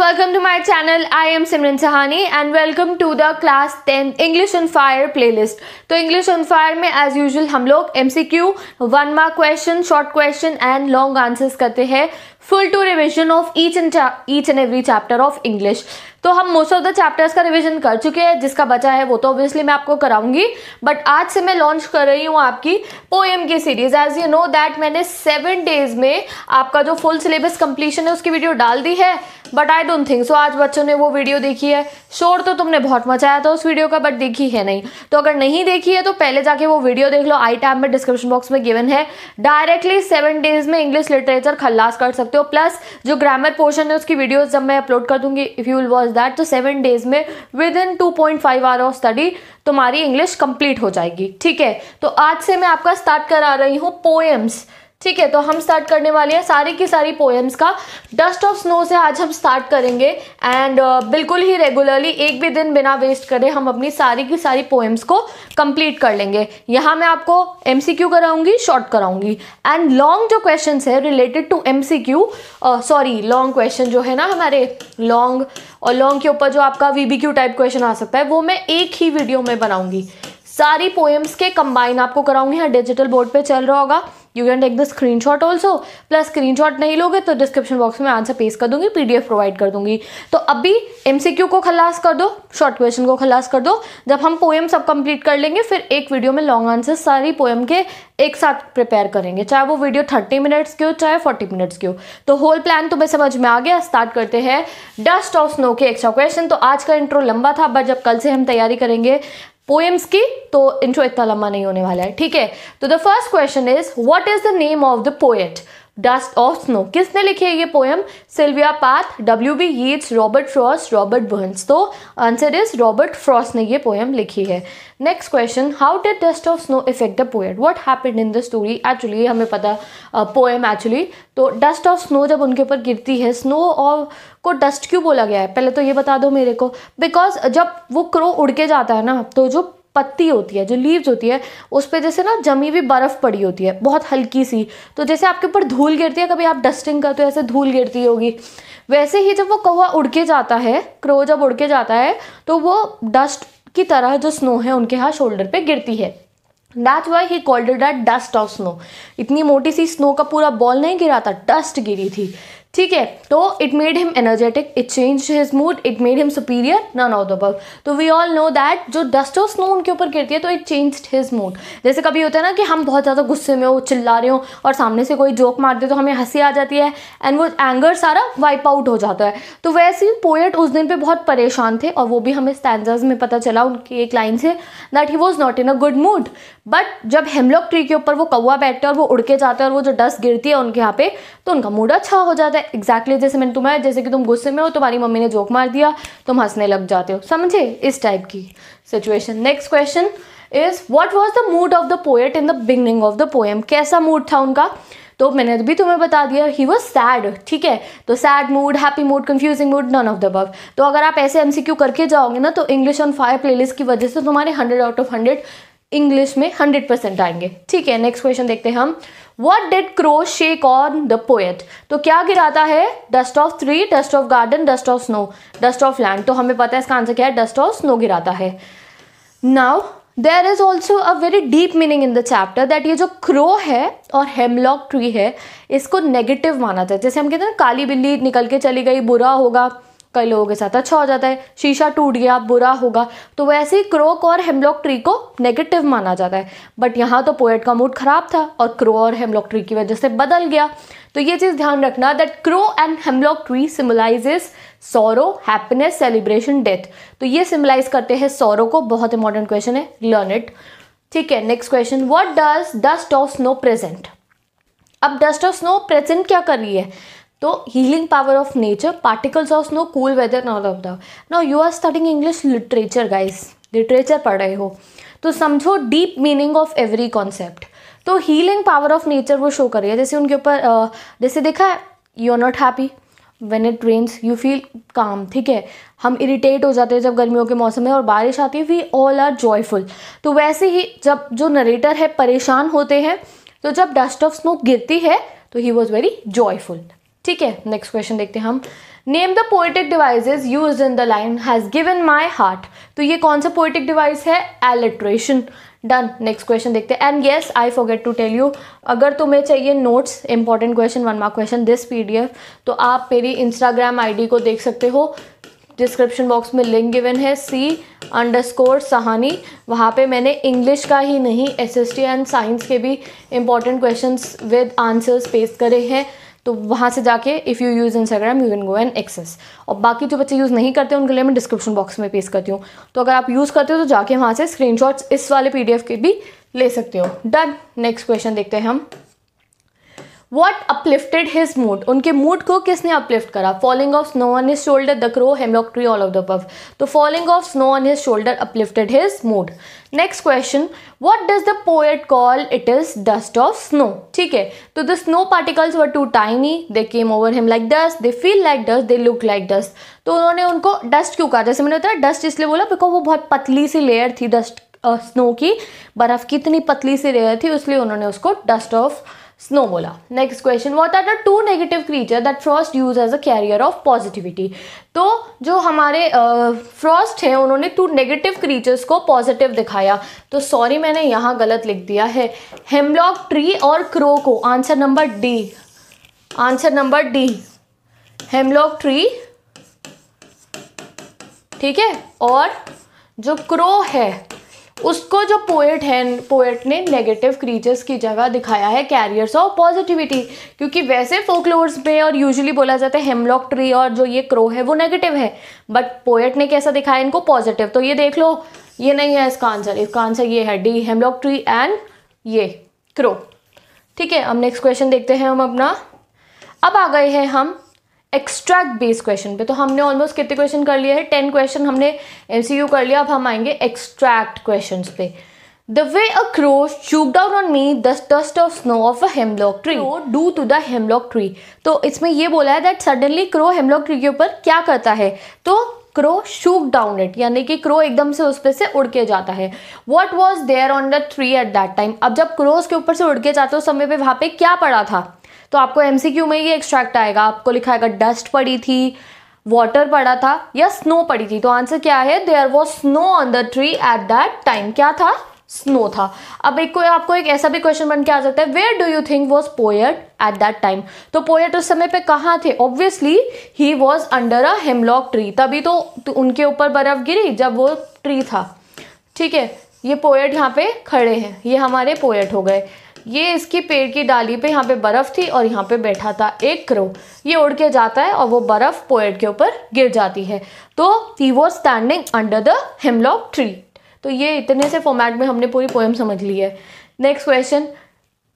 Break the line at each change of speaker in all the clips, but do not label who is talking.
everyone, welcome to my channel. I am Simran Sahani and welcome to the class 10 English on Fire playlist. तो English on Fire में as usual हम लोग MCQ, one mark question, short question and long answers करते हैं full to revision of each and each and every chapter of English तो हम most of the chapters का revision कर चुके हैं जिसका बचा है वो तो ऑब्वियसली मैं आपको कराऊंगी बट आज से मैं लॉन्च कर रही हूँ आपकी पोएम की series as you know that मैंने सेवन डेज में आपका जो फुल सिलेबस कंप्लीशन है उसकी वीडियो डाल दी है but I don't think so आज बच्चों ने वो वीडियो देखी है शोर तो तुमने बहुत मचाया था उस वीडियो का बट देखी है नहीं तो अगर नहीं देखी है तो पहले जाके वो वीडियो देख लो आई टैम में डिस्क्रिप्शन बॉक्स में गिवन है डायरेक्टली सेवन डेज में इंग्लिश लिटरेचर खल्लास कर सकते सकते हो प्लस जो ग्रामर पोर्शन है उसकी वीडियोज जब मैं अपलोड कर दूंगी if you will watch that तो सेवन डेज में within two point five hour of study तुम्हारी इंग्लिश कंप्लीट हो जाएगी ठीक है तो आज से मैं आपका स्टार्ट करा रही हूँ पोएम्स ठीक है तो हम स्टार्ट करने वाले हैं सारी की सारी पोएम्स का डस्ट ऑफ स्नो से आज हम स्टार्ट करेंगे एंड uh, बिल्कुल ही रेगुलरली एक भी दिन बिना वेस्ट करे हम अपनी सारी की सारी पोएम्स को कंप्लीट कर लेंगे यहाँ मैं आपको एम सी क्यू कराऊंगी शॉर्ट कराऊंगी एंड लॉन्ग जो क्वेश्चन है related to M C Q sorry long question जो है ना हमारे लॉन्ग और लॉन्ग के ऊपर जो आपका V B Q type question आ सकता है वो मैं एक ही वीडियो में बनाऊंगी सारी पोएम्स के कंबाइन आपको कराऊंगी यहाँ डिजिटल बोर्ड पे चल रहा होगा you can take the screenshot also plus screenshot नहीं लोगे तो डिस्क्रिप्शन बॉक्स में आंसर पेश कर दूंगी पीडीएफ प्रोवाइड कर दूंगी तो अभी एमसीक्यू को खलास कर दो शॉर्ट क्वेश्चन को खलास कर दो जब हम पोएम सब कंप्लीट कर लेंगे फिर एक वीडियो में लॉन्ग आंसर सारी पोएम के एक साथ प्रिपेयर करेंगे चाहे वो वीडियो थर्टी मिनट्स की हो चाहे फोर्टी मिनट्स की हो तो होल प्लान तुम्हें समझ में आ गया स्टार्ट करते हैं डस्ट ऑफ स्नो के एक्स्ट्रा क्वेश्चन तो आज का इंट्रो लंबा था बट जब कल से हम तैयारी करेंगे पोएम्स की तो इंट्रो इतना लंबा नहीं होने वाला है ठीक है तो the first question is what is the name of the poet dust of snow किसने लिखी है ये poem Sylvia Plath W B Yeats Robert Frost Robert Burns तो आंसर इज रॉबर्ट फ्रॉस ने ये पोएम लिखी है next question how did dust of snow effect the poet what happened in the story actually हमें पता poem uh, actually तो dust of snow जब उनके ऊपर गिरती है स्नो और को डस्ट क्यों बोला गया है पहले तो ये बता दो मेरे को बिकॉज जब वो क्रो उड़ के जाता है ना तो जो पत्ती होती है जो लीव्स होती है उस पर जैसे ना जमी हुई बर्फ़ पड़ी होती है बहुत हल्की सी तो जैसे आपके ऊपर धूल गिरती है कभी आप डस्टिंग करते हो ऐसे धूल गिरती होगी वैसे ही जब वो कौवा उड़ के जाता है क्रो जब उड़ के जाता है तो वो डस्ट की तरह जो स्नो है उनके हाथ शोल्डर पे गिरती है that why he called that dust of snow इतनी मोटी सी स्नो का पूरा बॉल नहीं गिरा था डस्ट गिरी थी ठीक है तो it made him energetic it change his mood it made him superior none of the above तो वी ऑल नो दैट जो डस्ट ऑफ स्नो उनके ऊपर गिरती है तो इट चेंज हिज मूड जैसे कभी होता है ना कि हम बहुत ज़्यादा गुस्से में हो चिल्ला रहे हो और सामने से कोई जोक मार दे तो हमें हंसी आ जाती है एंड वो एंगर सारा वाइप आउट हो जाता है तो वैसे ही पोएट उस दिन पर बहुत परेशान थे और वो भी हमें स्टैंडर्स में पता चला उनकी एक लाइन से that he was not in a good mood but जब हेमलॉक ट्री के ऊपर वो कौआ बैठता है और वो उड़ के जाता है और वो जो डस्ट गिरती है उनके यहाँ पे तो उनका मूड अच्छा हो जाता है है एग्जैक्टली जैसे मैंने तुम्हारा जैसे कि तुम गुस्से में हो तुम्हारी मम्मी ने जोक मार दिया तुम हंसने लग जाते हो समझे इस टाइप की situation next question is what was the mood of the poet in the beginning of the poem कैसा मूड था उनका तो मैंने भी तुम्हें बता दिया ही वॉज सैड ठीक है तो sad mood happy mood confusing mood none of the above तो अगर आप ऐसे एमसीक्यू करके जाओगे ना तो इंग्लिश ऑन फायर प्लेलिस्ट की वजह से तुम्हारे hundred out of hundred English में हंड्रेड परसेंट आएंगे ठीक है नेक्स्ट क्वेश्चन देखते हैं हम what did crow shake on the poet तो क्या गिराता है dust of tree dust of garden dust of snow dust of land तो हमें पता है इसका आंसर क्या है डस्ट ऑफ स्नो गिराता है now there is also a very deep meaning in the chapter that ये जो क्रो है और हेमलॉक ट्री है इसको नेगेटिव माना जाता है जैसे हम कहते हैं ना काली बिल्ली निकल के चली गई बुरा होगा कई लोगों के साथ अच्छा हो जाता है शीशा टूट गया बुरा होगा तो वैसे ही क्रोक और हेमलॉक ट्री को नेगेटिव माना जाता है बट यहाँ तो पोएट का मूड खराब था और क्रो और हेमलॉक ट्री की वजह से बदल गया तो ये चीज़ ध्यान रखना that crow and hemlock tree symbolises sorrow happiness celebration death तो ये सिम्बलाइज करते हैं सौरो को बहुत इंपॉर्टेंट क्वेश्चन है लर्न इट ठीक है next question what does dust of snow present अब डस्ट ऑफ स्नो प्रेजेंट क्या कर रही है तो healing power of nature particles of snow cool weather none of the above you are are English literature guys literature पढ़ रहे हो तो समझो deep meaning of every concept तो हीलिंग पावर ऑफ नेचर वो शो कर रही है जैसे उनके ऊपर जैसे देखा है you are not happy when it rains you feel calm ठीक है हम इरीटेट हो जाते हैं जब गर्मियों के मौसम में और बारिश आती है वी ऑल आर जॉयफुल तो वैसे ही जब जो नरेटर है परेशान होते हैं तो जब डस्ट ऑफ स्नो गिरती है तो ही वॉज वेरी जॉयफुल ठीक है नेक्स्ट क्वेश्चन देखते हैं हम name the poetic devices use in the line has given my heart तो ये कौन सा पोइटिक डिवाइस है एलिट्रेशन डन नेक्स्ट क्वेश्चन देखते हैं and yes I forget to tell you अगर तुम्हें चाहिए notes important question one mark question this एफ तो आप मेरी इंस्टाग्राम डी को देख सकते हो डिस्क्रिप्शन बॉक्स में लिंक गिवन है सी अंडर स्कोर सहानी वहाँ पर मैंने इंग्लिश का ही नहीं S S T and science के भी इंपॉर्टेंट क्वेश्चन विद आंसर्स पेश करे हैं तो वहाँ से जाके if you use Instagram you can go and access और बाकी जो बच्चे यूज़ नहीं करते उनके लिए मैं डिस्क्रिप्शन बॉक्स में पेश करती हूँ तो अगर आप यूज़ करते हो तो जाके वहाँ से स्क्रीनशॉट्स इस वाले पीडीएफ के भी ले सकते हो डन नेक्स्ट क्वेश्चन देखते हैं हम वॉट अपलिफ्टेड हिज मूड उनके मूड को किसने अपलिफ्ट करा falling of snow on his shoulder the crow hemlock tree all of the above तो falling of snow on his shoulder uplifted his mood next question what does the poet call it is dust of snow ठीक है तो the snow particles were too tiny they came over him like dust they feel like dust they look like dust तो उन्होंने उनको dust क्यों कहा जैसे मैंने बताया डस्ट इसलिए बोला बिकॉज वो बहुत पतली सी लेयर थी डस्ट स्नो uh, की बर्फ़ की इतनी पतली सी लेयर थी इसलिए उन्होंने उसको डस्ट ऑफ बोला next question what are the two negative creature that Frost use as a carrier of positivity तो जो हमारे फ्रॉस्ट uh, हैं उन्होंने टू नेगेटिव क्रीचर्स को पॉजिटिव दिखाया तो सॉरी मैंने यहाँ गलत लिख दिया है हेमलॉक ट्री और क्रो को answer number D answer number D hemlock tree ठीक है और जो क्रो है उसको जो पोएट है पोएट ने नेगेटिव क्रीचर्स की जगह दिखाया है कैरियर्स ऑफ पॉजिटिविटी क्योंकि वैसे फोकलोर्स में और यूजुअली बोला जाता है हेमलॉक ट्री और जो ये क्रो है वो नेगेटिव है बट पोएट ने कैसा दिखाया इनको पॉजिटिव तो ये देख लो ये नहीं है इसका आंसर इसका आंसर ये है डी हेमलॉक ट्री एंड ये क्रो ठीक है अब नेक्स्ट क्वेश्चन देखते हैं हम अपना अब आ गए हैं हम एक्स्ट्रैक्ट बेस क्वेश्चन पे तो हमने ऑलमोस्ट कितने क्वेश्चन कर लिए हैं टेन क्वेश्चन हमने एम सी यू कर लिया अब हम आएंगे एक्स्ट्रैक्ट क्वेश्चन पे the way a crow shook down on me dust of snow of a hemlock tree due to the hemlock tree तो इसमें यह बोला है that suddenly crow hemlock tree के ऊपर क्या करता है तो क्रो शूक डाउन इट यानी कि क्रो एकदम से उस पर से उड़ के जाता है what was there on the tree at that time अब जब क्रोज के ऊपर से उड़ के जाते हो समय पे वहाँ पे क्या पड़ा था तो आपको एमसीक्यू में ये एक्सट्रैक्ट आएगा आपको लिखा आएगा डस्ट पड़ी थी वाटर पड़ा था या स्नो पड़ी थी तो आंसर क्या है there was snow on the tree at that time क्या था स्नो था अब एक कोई आपको एक ऐसा भी क्वेश्चन बन के आ सकता है where do you think was poet at that time तो पोएट उस समय पे कहाँ थे obviously he was under a hemlock tree तभी तो, तो उनके ऊपर बर्फ गिरी जब वो ट्री था ठीक है ये पोएट यहाँ पे खड़े हैं ये हमारे पोएट हो गए ये इसकी पेड़ की डाली पे यहाँ पे बर्फ़ थी और यहाँ पे बैठा था एक क्रो ये उड़ के जाता है और वो बर्फ़ पोएट के ऊपर गिर जाती है तो he was standing under the hemlock tree तो ये इतने से फॉर्मेट में हमने पूरी पोएम समझ ली है next question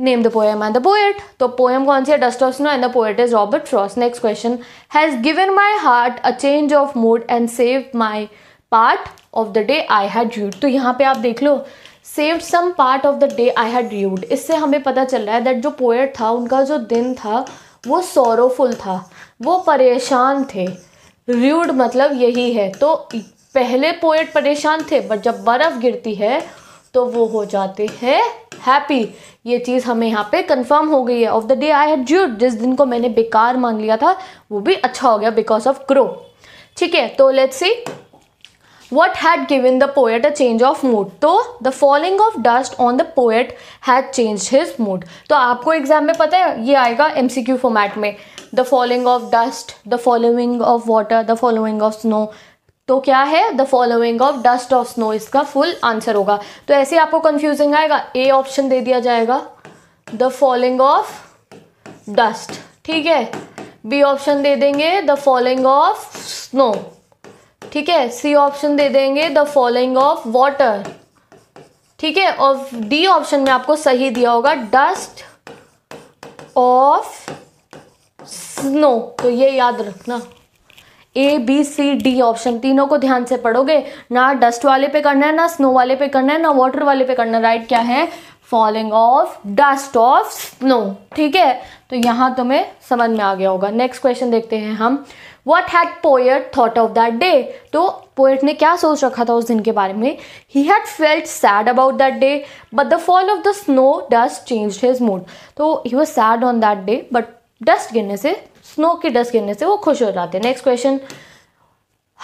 name the poem and the poet तो पोएम कौन सी है snow and the poet is Robert Frost next question has given my heart a change of mood and save my part of the day I had rued तो यहाँ पे आप देख लो save some part of the day I had rued इससे हमें पता चल रहा है दैट जो पोएट था उनका जो दिन था वो सोरोफुल था वो परेशान थे र्यूड मतलब यही है तो पहले पोएट परेशान थे बट जब बर्फ़ गिरती है तो वो हो जाते हैं हैप्पी ये चीज़ हमें यहाँ पे कंफर्म हो गई है of the day I had ज्यूर जिस दिन को मैंने बेकार मान लिया था वो भी अच्छा हो गया बिकॉज ऑफ क्रो ठीक है तो let's see had had given the poet a change of mood तो the falling of dust on the poet had change his mood तो आपको एग्जाम में पता है ये आएगा एम सी क्यू फॉर्मेट में the following of dust the following of water the following of snow तो क्या है the following of dust of snow इसका फुल आंसर होगा तो ऐसे आपको कंफ्यूजिंग आएगा ए ऑप्शन दे दिया जाएगा द फॉलोइंग ऑफ डस्ट ठीक है बी ऑप्शन दे देंगे द फॉलोइंग ऑफ स्नो ठीक है सी ऑप्शन दे देंगे द फॉलोइंग ऑफ वाटर ठीक है और डी ऑप्शन में आपको सही दिया होगा डस्ट ऑफ स्नो तो ये याद रखना A B C D option तीनों को ध्यान से पढ़ोगे ना डस्ट वाले पे करना है ना स्नो वाले पे करना है ना वाटर वाले पे करना है राइट क्या है falling of dust of snow ठीक है तो यहाँ तुम्हें समझ में आ गया होगा नेक्स्ट क्वेश्चन देखते हैं हम what had poet thought of that day तो पोएट ने क्या सोच रखा था उस दिन के बारे में he had felt sad about that day but the fall of the snow dust change his mood तो he was sad on that day but dust गिरने से स्नो की डस्ट गिरने से वो खुश हो जाते हैं next question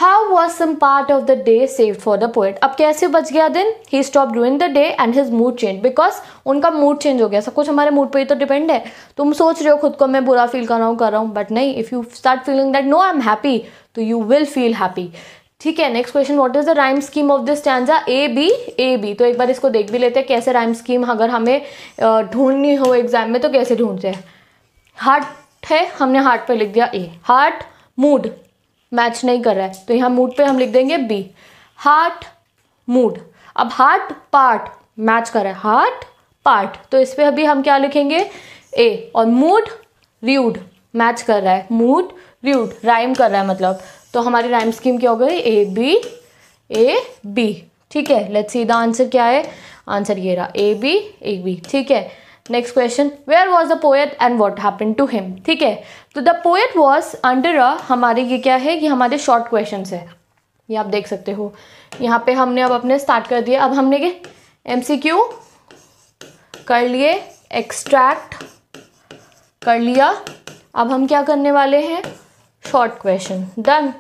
how was some part of the day save for the poet अब कैसे बच गया दिन he stop doing the day and his mood change because उनका मूड चेंज हो गया सब कुछ हमारे मूड पर ही तो डिपेंड है तुम सोच रहे हो खुद को मैं बुरा फील कर रहा हूँ कर रहा हूँ बट नहीं if you start feeling that no I am happy तो यू विल फील हैप्पी ठीक है next question what is the rhyme scheme of this stanza A B A B तो एक बार इसको देख भी लेते हैं कैसे राइम स्कीम अगर हमें ढूंढनी हो एग्जाम में तो कैसे ढूंढते हैं हार्ट है हमने हार्ट पे लिख दिया ए हार्ट मूड मैच नहीं कर रहा है तो यहाँ मूड पे हम लिख देंगे बी हार्ट मूड अब हार्ट पार्ट मैच कर रहा है हार्ट पार्ट तो इस पर अभी हम क्या लिखेंगे ए और मूड र्यूड मैच कर रहा है मूड र्यूड राइम कर रहा है मतलब तो हमारी राइम स्कीम क्या हो गई ए बी ए बी ठीक है लेट्स सी द आंसर क्या है आंसर ये रहा ए बी ए बी ठीक है next question where was the poet and what happen to him ठीक है तो the poet was under a हमारे ये क्या है कि हमारे शॉर्ट क्वेश्चन है ये आप देख सकते हो यहाँ पे हमने अब अपने स्टार्ट कर दिया अब हमने के एम सी क्यू कर लिए एक्सट्रैक्ट कर लिया अब हम क्या करने वाले हैं शॉर्ट क्वेश्चन डन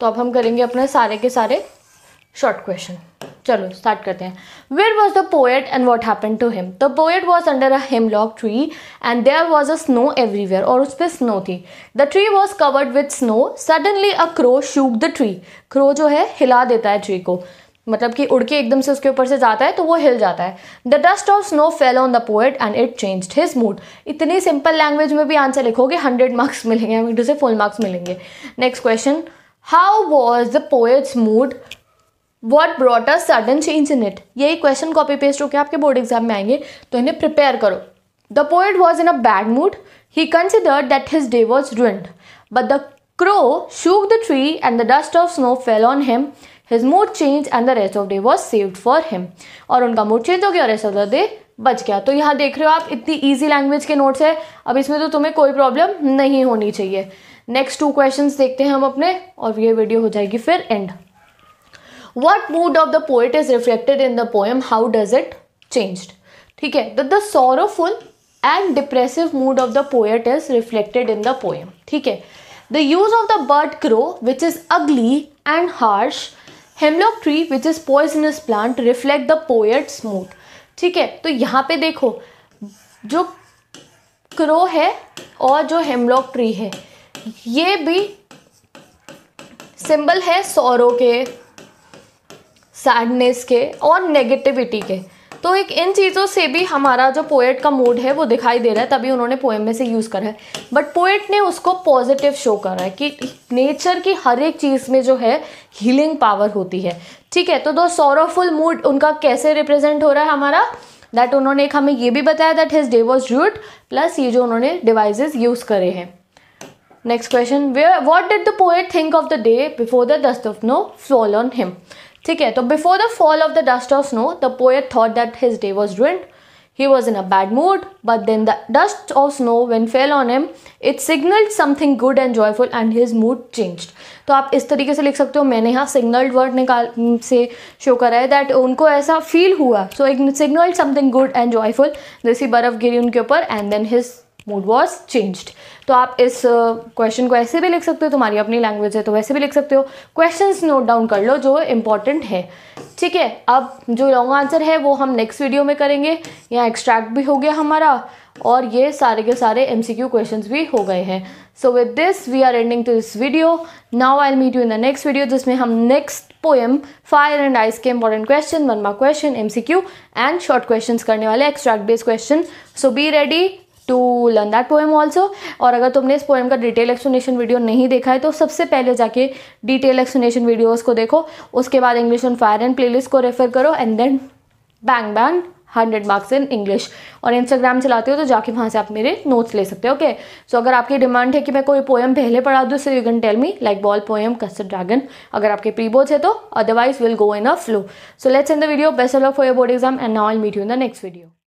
तो अब हम करेंगे अपने सारे के सारे शॉर्ट क्वेश्चन चलो स्टार्ट करते हैं where was the poet and what happen to him the poet was under a lock tree and there was a snow everywhere और उस पर स्नो थी the tree was covered with snow suddenly a crow shook the tree crow जो है हिला देता है tree को मतलब कि उड़ के एकदम से उसके ऊपर से जाता है तो वो हिल जाता है the dust of snow fell on the poet and it change his mood इतनी सिंपल लैंग्वेज में भी आंसर लिखोगे हंड्रेड मार्क्स मिलेंगे से फुल मार्क्स मिलेंगे next question how was the poet's mood what brought are sudden change in it यही question copy paste होकर आपके बोर्ड एग्जाम में आएंगे तो इन्हें प्रिपेयर करो the poet was in a bad mood he consider that his day was ruined but the crow shook the tree and the dust of snow fell on him his mood change and the rest of day was was for him और उनका mood change हो गया और rest of the day बच गया तो यहाँ देख रहे हो आप इतनी ईजी लैंग्वेज के नोट्स है अब इसमें तो तुम्हें कोई प्रॉब्लम नहीं होनी चाहिए नेक्स्ट टू क्वेश्चन देखते हैं हम अपने और ये वीडियो हो जाएगी फिर and what mood of the poet is reflected in the poem how does it changed ठीक है the the sorrowful and depressive mood of the poet is reflected in the poem ठीक है the use of the bird crow which is ugly and harsh hemlock tree which is poisonous plant reflect the poet's mood ठीक है तो यहाँ पे देखो जो crow है और जो हेमलॉक ट्री है ये भी सिंबल है सौरों के सैडनेस के और नेगेटिविटी के तो एक इन चीज़ों से भी हमारा जो पोएट का मूड है वो दिखाई दे रहा है तभी उन्होंने पोएम में से यूज़ करा है बट पोएट ने उसको पॉजिटिव शो करा है कि नेचर की हर एक चीज़ में जो है हीलिंग पावर होती है ठीक है तो दो सोरोफुल मूड उनका कैसे रिप्रेजेंट हो रहा है हमारा दैट उन्होंने एक हमें ये भी बताया that his day was root plus ये जो उन्होंने डिवाइजेज यूज़ करे हैं next question way what did the poet think of the day before the dust of no fall on him ठीक है तो before the fall of the dust of snow the poet thought that his day was drained He was in a bad mood, but then the dust of snow when fell on him, it signaled something good and joyful and his mood changed. तो आप इस तरीके से लिख सकते हो मैंने यहाँ सिग्नल्ड वर्ड निकाल से शो करा है दैट उनको ऐसा फील हुआ so signalled something good and joyful जैसी बर्फ़ गिरी उनके ऊपर and then his mood was changed तो आप इस क्वेश्चन को ऐसे भी लिख सकते हो तुम्हारी अपनी लैंग्वेज है तो वैसे भी लिख सकते हो क्वेश्चन नोट डाउन कर लो जो इंपॉर्टेंट है ठीक है अब जो लॉन्ग आंसर है वो हम नेक्स्ट वीडियो में करेंगे यहाँ एक्सट्रैक्ट भी हो गया हमारा और ये सारे के सारे एम सी क्यू क्वेश्चन भी हो गए हैं so with this we are ending to this video now I meet you in the next video जिसमें हम next poem fire and ice के इंपॉर्टेंट क्वेश्चन वन मा question M C Q and short question करने वाले extract based question so be ready to learn that poem also और अगर तुमने इस पोएम का डिटेल एक्सप्लेनेशन वीडियो नहीं देखा है तो सबसे पहले जाके डिटेल एक्सप्लेनेशन वीडियोज़ को देखो उसके बाद English on fire and play को रेफर करो and then bang bang hundred marks in English और इंस्टाग्राम चलाते हो तो जाके वहाँ से आप मेरे नोट्स ले सकते हो ओके सो अगर आपकी डिमांड है कि मैं कोई पोएम पहले पढ़ा दूँ so you can tell me like ball poem custard dragon अगर आपके प्री है तो otherwise will go in a flow so let's in the video best of for your board exam and now I meet you in the next video